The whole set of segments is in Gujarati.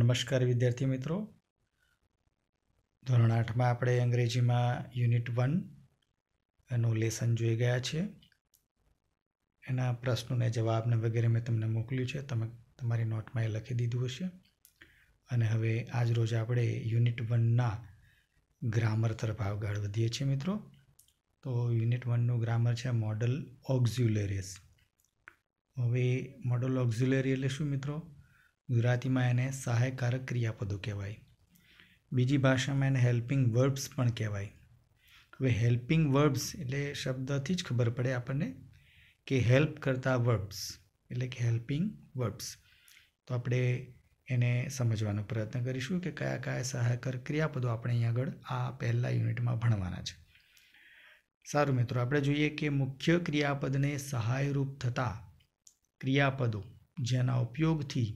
નમસ્કાર વિદ્યાર્થી મિત્રો ધોરણ આઠમાં આપણે અંગ્રેજીમાં યુનિટ વન એનું લેસન જોઈ ગયા છે એના પ્રશ્નોને જવાબને વગેરે મેં તમને મોકલ્યું છે તમે તમારી નોટમાં એ લખી દીધું હશે અને હવે આજ રોજ આપણે યુનિટ વનના ગ્રામર તરફ આગળ વધીએ છીએ મિત્રો તો યુનિટ વનનું ગ્રામર છે મોડલ ઓક્ઝ્યુલેરીસ હવે મોડલ ઓક્ઝ્યુલેરી એટલે શું મિત્રો ગુજરાતીમાં એને સહાયકારક ક્રિયાપદો કહેવાય બીજી ભાષામાં એને હેલ્પિંગ વર્બ્સ પણ કહેવાય હવે હેલ્પિંગ વર્બ્સ એટલે શબ્દથી જ ખબર પડે આપણને કે હેલ્પ કરતા વર્બ્સ એટલે કે હેલ્પિંગ વર્બ્સ તો આપણે એને સમજવાનો પ્રયત્ન કરીશું કે કયા કયા સહાયકર ક્રિયાપદો આપણે અહીં આગળ આ પહેલાં યુનિટમાં ભણવાના છે સારું મિત્રો આપણે જોઈએ કે મુખ્ય ક્રિયાપદને સહાયરૂપ થતા ક્રિયાપદો જેના ઉપયોગથી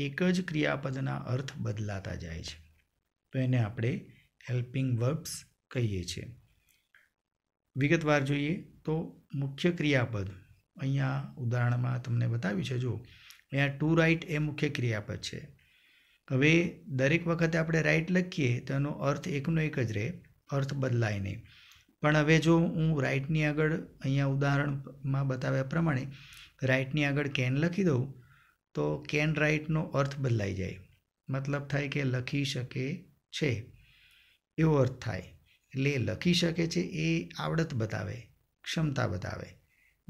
એક જ ક્રિયાપદના અર્થ બદલાતા જાય છે તો એને આપણે હેલ્પિંગ વર્બ્સ કહીએ છીએ વિગતવાર જોઈએ તો મુખ્ય ક્રિયાપદ અહીંયા ઉદાહરણમાં તમને બતાવ્યું છે જો અહીંયા ટુ રાઇટ એ મુખ્ય ક્રિયાપદ છે હવે દરેક વખતે આપણે રાઇટ લખીએ તો એનો અર્થ એકનો એક જ રહે અર્થ બદલાય નહીં પણ હવે જો હું રાઇટની આગળ અહીંયા ઉદાહરણમાં બતાવ્યા પ્રમાણે રાઇટની આગળ કેન લખી દઉં તો કેન રાઇટનો અર્થ બદલાઈ જાય મતલબ થાય કે લખી શકે છે એવો અર્થ થાય એટલે લખી શકે છે એ આવડત બતાવે ક્ષમતા બતાવે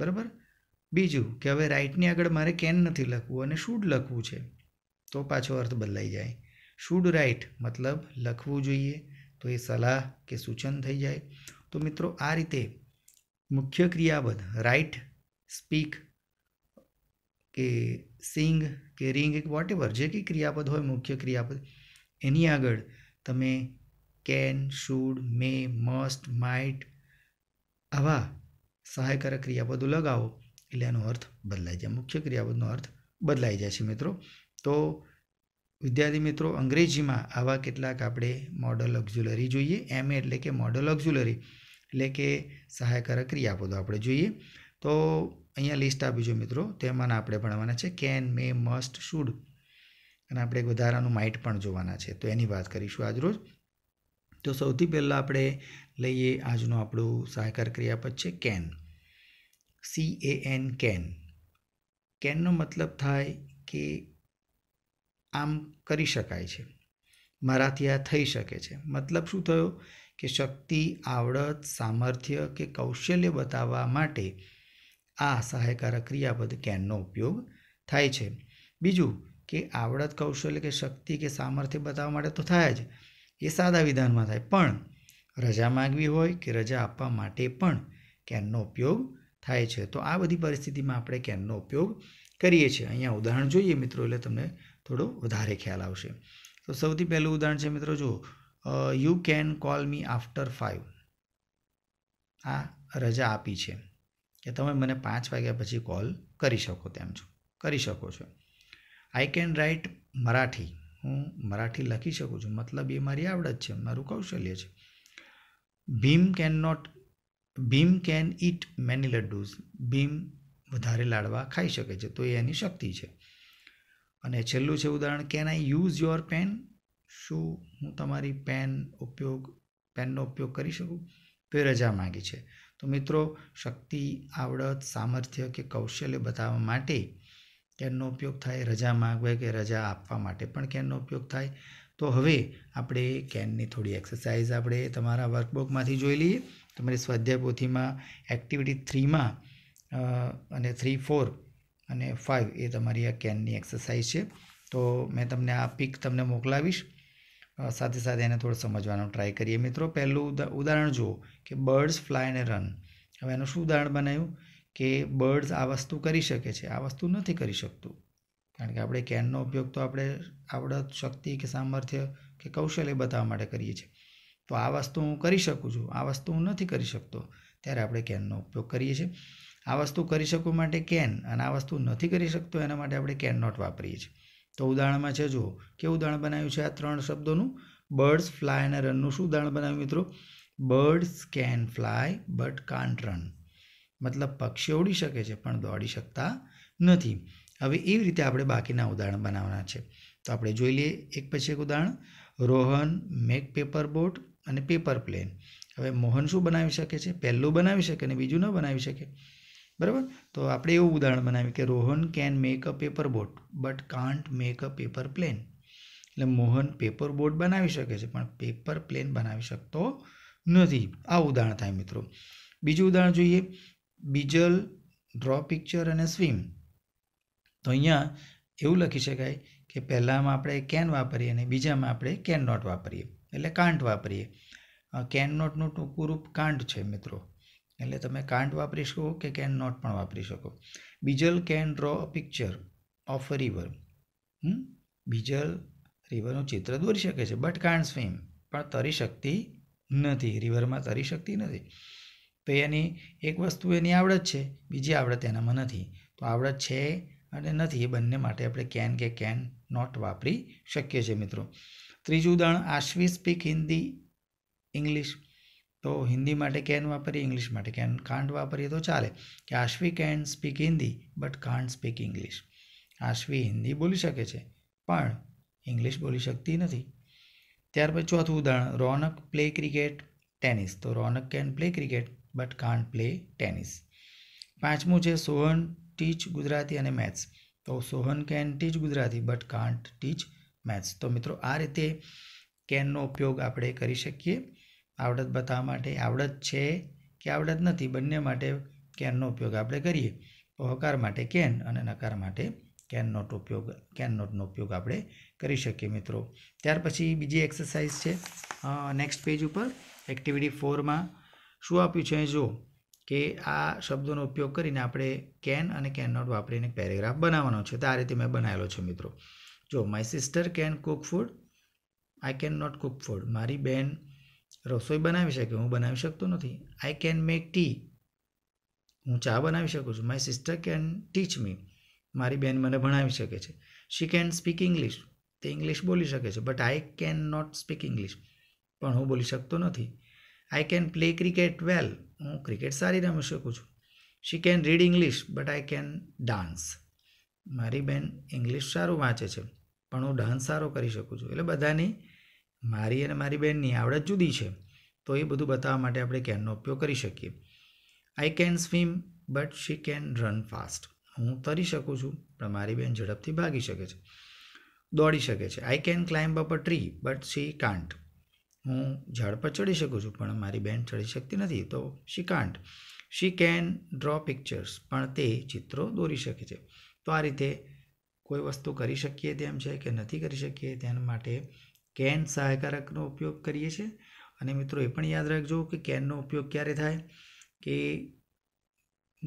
બરાબર બીજું કે હવે રાઇટની આગળ મારે કેન નથી લખવું અને શુડ લખવું છે તો પાછો અર્થ બદલાઈ જાય શુડ રાઇટ મતલબ લખવું જોઈએ તો એ સલાહ કે સૂચન થઈ જાય તો મિત્રો આ રીતે મુખ્ય ક્રિયાપદ રાઇટ સ્પીક કે સિંગ કે રિંગ વોટ એવર જે કંઈ ક્રિયાપદ હોય મુખ્ય ક્રિયાપદ એની આગળ તમે can should may must might આવા સહાયકારક ક્રિયાપદો લગાવો એટલે એનો અર્થ બદલાઈ જાય મુખ્ય ક્રિયાપદનો અર્થ બદલાઈ જાય છે મિત્રો તો વિદ્યાર્થી મિત્રો અંગ્રેજીમાં આવા કેટલાક આપણે મોડલ ઓક્ઝ્યુલરી જોઈએ એમ એટલે કે મોડલ ઓક્ઝ્યુલરી એટલે કે સહાયકારક ક્રિયાપદો આપણે જોઈએ તો અહીંયા લિસ્ટ આપ્યું છે મિત્રો તેમાંના આપણે ભણવાના છે કેન મે મસ્ટ શુડ અને આપણે એક વધારાનું માઇટ પણ જોવાના છે તો એની વાત કરીશું આજરોજ તો સૌથી પહેલાં આપણે લઈએ આજનું આપણું સહકાર ક્રિયાપદ છે can C A N can કેનનો મતલબ થાય કે આમ કરી શકાય છે મારાથી આ થઈ શકે છે મતલબ શું થયો કે શક્તિ આવડત સામર્થ્ય કે કૌશલ્ય બતાવવા માટે આ સહાયકારક ક્રિયાપદ કેનનો ઉપયોગ થાય છે બીજું કે આવડત કૌશલ્ય કે શક્તિ કે સામર્થ્ય બતાવવા માટે તો થાય જ એ સાદા વિધાનમાં થાય પણ રજા માગવી હોય કે રજા આપવા માટે પણ કેનનો ઉપયોગ થાય છે તો આ બધી પરિસ્થિતિમાં આપણે કેનનો ઉપયોગ કરીએ છીએ અહીંયા ઉદાહરણ જોઈએ મિત્રો એટલે તમને થોડો વધારે ખ્યાલ આવશે તો સૌથી પહેલું ઉદાહરણ છે મિત્રો જો you can call me after five આ રજા આપી છે કે તમે મને પાંચ વાગ્યા પછી કોલ કરી શકો તેમ છો કરી શકો છો આઈ કેન રાઇટ મરાઠી હું મરાઠી લખી શકું છું મતલબ એ મારી આવડત છે મારું કૌશલ્ય છે Bhim can not Bhim can eat many laddoos Bhim વધારે લાડવા ખાઈ શકે છે તો એ એની શક્તિ છે અને છેલ્લું છે ઉદાહરણ can I use your pen શું હું તમારી પેન ઉપયોગ પેનનો ઉપયોગ કરી શકું તો એ રજા માગી છે તો મિત્રો શક્તિ આવડત સામર્થ્ય કે કૌશલ્ય બતાવવા માટે કેનનો ઉપયોગ થાય રજા માગવે કે રજા આપવા માટે પણ કેનનો ઉપયોગ થાય તો હવે આપણે કેનની થોડી એક્સરસાઇઝ આપણે તમારા વર્કબુકમાંથી જોઈ લઈએ તમારી સ્વાધ્યાય પોથીમાં એક્ટિવિટી થ્રીમાં અને થ્રી ફોર અને ફાઇવ એ તમારી આ કેનની એક્સરસાઇઝ છે તો મેં તમને આ પિક તમને મોકલાવીશ સાથે સાથે એને થોડું સમજવાનો ટ્રાય કરીએ મિત્રો પહેલું ઉદાહરણ જુઓ કે બર્ડ્સ ફ્લાય અને રન હવે એનું શું ઉદાહરણ બનાવ્યું કે બર્ડ્સ આ વસ્તુ કરી શકે છે આ વસ્તુ નથી કરી શકતું કારણ કે આપણે કેનનો ઉપયોગ તો આપણે આવડત શક્તિ કે સામર્થ્ય કે કૌશલ્ય બતાવવા માટે કરીએ છીએ તો આ વસ્તુ હું કરી શકું છું આ વસ્તુ હું નથી કરી શકતો ત્યારે આપણે કેનનો ઉપયોગ કરીએ છીએ આ વસ્તુ કરી શકું માટે કેન અને આ વસ્તુ નથી કરી શકતો એના માટે આપણે કેન નોટ વાપરીએ છીએ તો ઉદાહરણમાં છે જુઓ કેવું ઉદાહરણ બનાવ્યું છે આ ત્રણ શબ્દોનું બર્ડ્સ ફ્લાય અને રનનું શું ઉદાહરણ બનાવ્યું મિત્રો birds can fly but can't run મતલબ પક્ષીઓ ઉડી શકે છે પણ દોડી શકતા નથી હવે એવી રીતે આપણે બાકીના ઉદાહરણ બનાવવાના છે તો આપણે જોઈ લઈએ એક પછી એક ઉદાહરણ રોહન મેક પેપર બોટ અને પેપર પ્લેન હવે મોહન શું બનાવી શકે છે પહેલું બનાવી શકે અને બીજું ન બનાવી શકે બરાબર તો આપણે એવું ઉદાહરણ બનાવીએ કે Rohan can make a paper boat but can't make a paper plane એટલે મોહન પેપર બોટ બનાવી શકે છે પણ પેપર પ્લેન બનાવી શકતો નથી આ ઉદાહરણ થાય મિત્રો બીજું ઉદાહરણ જોઈએ બીજલ ડ્રો પિક્ચર અને સ્વિમ તો અહીંયા એવું લખી શકાય કે પહેલાંમાં આપણે કેન વાપરીએ અને બીજામાં આપણે કેન નોટ વાપરીએ એટલે કાંટ વાપરીએ કેન નોટનું ટૂંકું રૂપ કાન્ટ છે મિત્રો એટલે તમે કાન્ટ વાપરી શકો કે કેન નોટ પણ વાપરી શકો Bijal can draw a picture of a river Bijal રિવરનું ચિત્ર દોરી શકે છે બટ કાન્ટ સ્વિમ પણ તરી શકતી નથી રિવરમાં તરી શકતી નથી તો એની એક વસ્તુ એની આવડત છે બીજી આવડત એનામાં નથી તો આવડત છે અને નથી એ બંને માટે આપણે કેન કે કેન નોટ વાપરી શકીએ છીએ મિત્રો ત્રીજું ઉદાહરણ આશ્વી સ્પીક હિન્દી ઇંગ્લિશ તો હિન્દી માટે કેન વાપરીએ ઇંગ્લિશ માટે કેન કાન્ટ વાપરીએ તો ચાલે કે Ashvi can speak Hindi but can't speak English Ashvi Hindi બોલી શકે છે પણ ઇંગ્લિશ બોલી શકતી નથી ત્યાર પછી ચોથું ઉદાહરણ રોનક પ્લે ક્રિકેટ ટેનિસ તો Ronak can play cricket but can't play tennis પાંચમું છે સોહન ટીચ ગુજરાતી અને મેથ્સ તો Sohan can teach Gujarati but can't teach maths તો મિત્રો આ રીતે કેનનો ઉપયોગ આપણે કરી શકીએ આવડત બતાવવા માટે આવડત છે કે આવડત નથી બંને માટે કેનનો ઉપયોગ આપણે કરીએ તો હકાર માટે કેન અને નકાર માટે કેન નોટ ઉપયોગ કેન નોટનો ઉપયોગ આપણે કરી શકીએ મિત્રો ત્યાર પછી બીજી એક્સરસાઇઝ છે નેક્સ્ટ પેજ ઉપર એક્ટિવિટી ફોરમાં શું આપ્યું છે જો કે આ શબ્દોનો ઉપયોગ કરીને આપણે કેન અને કેન નોટ વાપરીને પેરેગ્રાફ બનાવવાનો છે તો આ રીતે મેં બનાવેલો છે મિત્રો જો my sister can cook food I can not cook food મારી બેન રસોઈ બનાવી શકે હું બનાવી શકતો નથી આઈ કેન મેક ટી હું ચા બનાવી શકું છું my sister can teach me મારી બેન મને ભણાવી શકે છે શી કેન સ્પીક ઇંગ્લિશ તે ઇંગ્લિશ બોલી શકે છે but I can not speak English પણ હું બોલી શકતો નથી I can play cricket well હું ક્રિકેટ સારી રમી શકું છું she can read English but I can dance મારી બેન ઇંગ્લિશ સારું વાંચે છે પણ હું ડાન્સ સારો કરી શકું છું એટલે બધાની મારી અને મારી બહેનની આવડત જુદી છે તો એ બધું બતાવવા માટે આપણે કેનનો ઉપયોગ કરી શકીએ I can swim but she can run fast હું તરી શકું છું પણ મારી બહેન ઝડપથી ભાગી શકે છે દોડી શકે છે I can climb up a tree but she can't હું ઝાડ પર ચડી શકું છું પણ મારી બહેન ચડી શકતી નથી તો she can't she can draw pictures પણ તે ચિત્રો દોરી શકે છે તો આ રીતે કોઈ વસ્તુ કરી શકીએ તેમ છે કે નથી કરી શકીએ તેના માટે કેન સહાયકારકનો ઉપયોગ કરીએ છીએ અને મિત્રો એ પણ યાદ રાખજો કે કેનનો ઉપયોગ ક્યારે થાય કે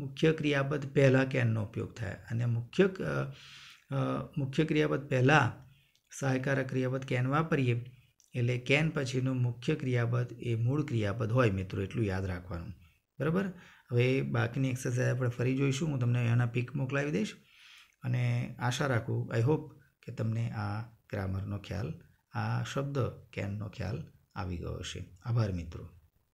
મુખ્ય ક્રિયાપદ પહેલાં કેનનો ઉપયોગ થાય અને મુખ્ય મુખ્ય ક્રિયાપદ પહેલાં સહાયકારક ક્રિયાપદ કેન વાપરીએ એટલે કેન પછીનું મુખ્ય ક્રિયાપદ એ મૂળ ક્રિયાપદ હોય મિત્રો એટલું યાદ રાખવાનું બરાબર હવે બાકીની એક્સરસાઇઝ આપણે ફરી જોઈશું હું તમને એના પિક મોકલાવી દઈશ અને આશા રાખું આઈ હોપ કે તમને આ ગ્રામરનો ખ્યાલ শব্দ কেন খেয়াল আবিগ অবশ্যই আবার মিত্র